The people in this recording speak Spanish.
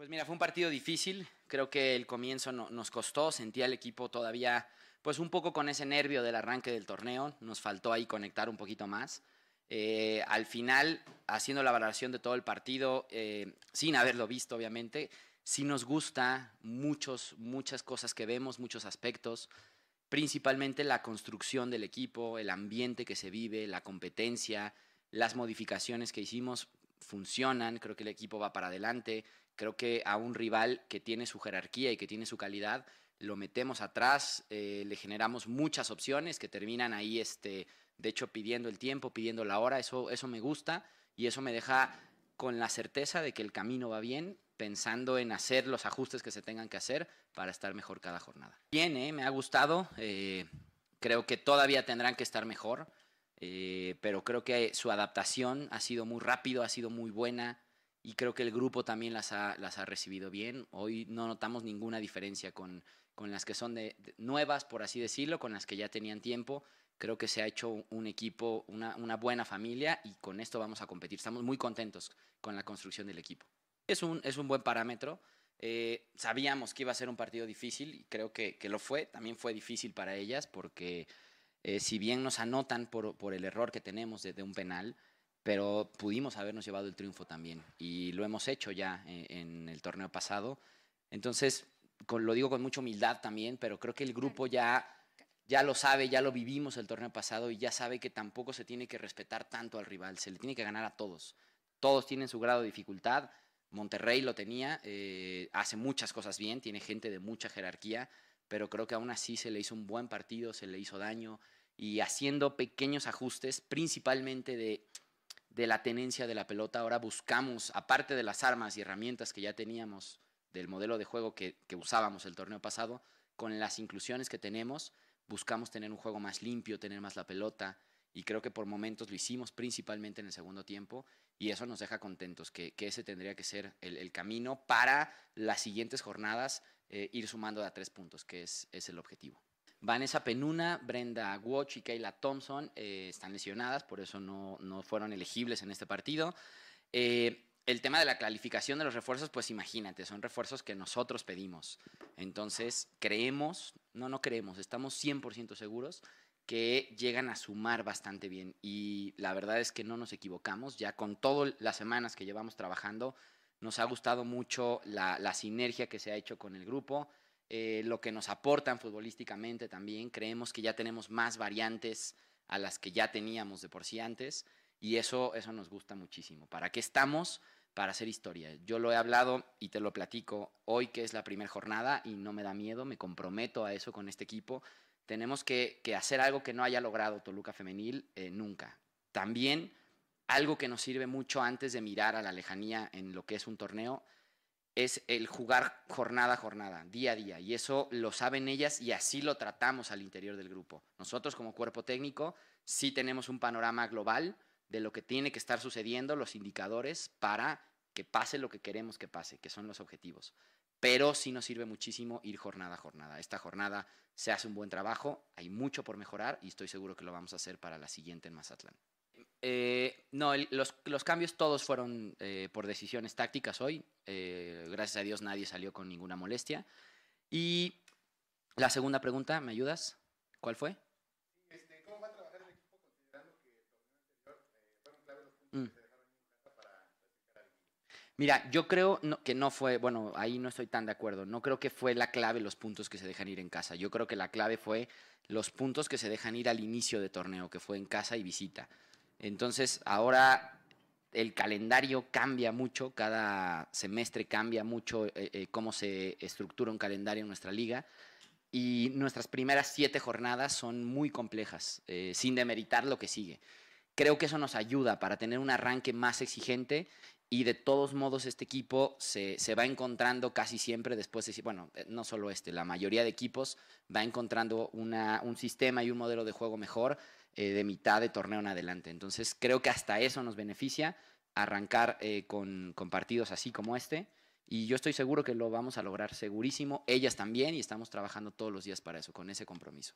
Pues mira, fue un partido difícil. Creo que el comienzo nos costó. Sentía el equipo todavía, pues un poco con ese nervio del arranque del torneo. Nos faltó ahí conectar un poquito más. Eh, al final, haciendo la valoración de todo el partido, eh, sin haberlo visto, obviamente, sí nos gusta muchos, muchas cosas que vemos, muchos aspectos. Principalmente la construcción del equipo, el ambiente que se vive, la competencia, las modificaciones que hicimos funcionan, creo que el equipo va para adelante, creo que a un rival que tiene su jerarquía y que tiene su calidad, lo metemos atrás, eh, le generamos muchas opciones que terminan ahí, este, de hecho, pidiendo el tiempo, pidiendo la hora, eso, eso me gusta y eso me deja con la certeza de que el camino va bien, pensando en hacer los ajustes que se tengan que hacer para estar mejor cada jornada. Bien, eh, me ha gustado, eh, creo que todavía tendrán que estar mejor eh, pero creo que su adaptación ha sido muy rápido, ha sido muy buena y creo que el grupo también las ha, las ha recibido bien. Hoy no notamos ninguna diferencia con, con las que son de, nuevas, por así decirlo, con las que ya tenían tiempo. Creo que se ha hecho un equipo, una, una buena familia y con esto vamos a competir. Estamos muy contentos con la construcción del equipo. Es un, es un buen parámetro. Eh, sabíamos que iba a ser un partido difícil y creo que, que lo fue. También fue difícil para ellas porque eh, si bien nos anotan por, el error que tenemos de, un penal, pero pudimos habernos llevado el triunfo también y lo hemos hecho ya eh, en, el torneo pasado. Entonces, lo digo con mucha humildad también, pero creo que el grupo ya, lo sabe, ya lo vivimos el torneo pasado y ya sabe que tampoco se tiene que respetar tanto al rival, se le tiene que ganar a todos. Todos tienen su grado de dificultad. Monterrey lo tenía, eh, hace muchas cosas bien, tiene gente de mucha jerarquía pero creo que aún así se le hizo un buen partido, se le hizo daño y haciendo pequeños ajustes, principalmente de, la tenencia de la pelota, ahora buscamos, aparte de las armas y herramientas que ya teníamos del modelo de juego que, usábamos el torneo pasado, con las inclusiones que tenemos, buscamos tener un juego más limpio, tener más la pelota, y creo que por momentos lo hicimos, principalmente en el segundo tiempo, y eso nos deja contentos, que, ese tendría que ser el, el, camino para las siguientes jornadas eh, ir sumando a tres puntos, que es, el objetivo. Vanessa Penuna, Brenda Watch y Kayla Thompson eh, están lesionadas, por eso no, fueron elegibles en este partido. Eh, el tema de la calificación de los refuerzos, pues imagínate, son refuerzos que nosotros pedimos. Entonces, creemos, no, no creemos, estamos 100% seguros que llegan a sumar bastante bien. Y la verdad es que no nos equivocamos, ya con todas las semanas que llevamos trabajando, nos ha gustado mucho la, sinergia que se ha hecho con el grupo, eh, lo que nos aportan futbolísticamente también. Creemos que ya tenemos más variantes a las que ya teníamos de por sí antes y eso, eso nos gusta muchísimo. ¿Para qué estamos? Para hacer historia. Yo lo he hablado y te lo platico hoy que es la primera jornada y no me da miedo, me comprometo a eso con este equipo. Tenemos que, hacer algo que no haya logrado Toluca Femenil eh, nunca. También algo que nos sirve mucho antes de mirar a la lejanía en lo que es un torneo es el jugar jornada a jornada, día a día. Y eso lo saben ellas y así lo tratamos al interior del grupo. Nosotros como cuerpo técnico sí tenemos un panorama global de lo que tiene que estar sucediendo, los indicadores para que pase lo que queremos que pase, que son los objetivos. Pero sí nos sirve muchísimo ir jornada a jornada. Esta jornada se hace un buen trabajo, hay mucho por mejorar y estoy seguro que lo vamos a hacer para la siguiente en Mazatlán. Eh, no, los, cambios todos fueron eh, por decisiones tácticas hoy. Eh, gracias a Dios nadie salió con ninguna molestia. Y la segunda pregunta, ¿me ayudas? ¿Cuál fue? Mira, yo creo que no fue, bueno, ahí no estoy tan de acuerdo. No creo que fue la clave los puntos que se dejan ir en casa. Yo creo que la clave fue los puntos que se dejan ir al inicio de torneo, que fue en casa y visita. Entonces, ahora el calendario cambia mucho, cada semestre cambia mucho eh, eh, cómo se estructura un calendario en nuestra liga. Y nuestras primeras siete jornadas son muy complejas, eh, sin demeritar lo que sigue. Creo que eso nos ayuda para tener un arranque más exigente y de todos modos este equipo se, va encontrando casi siempre después de, bueno, eh, no solo este, la mayoría de equipos va encontrando un sistema y un modelo de juego mejor eh, de mitad de torneo en adelante. Entonces creo que hasta eso nos beneficia arrancar eh, con, con, partidos así como este y yo estoy seguro que lo vamos a lograr segurísimo, ellas también y estamos trabajando todos los días para eso, con ese compromiso.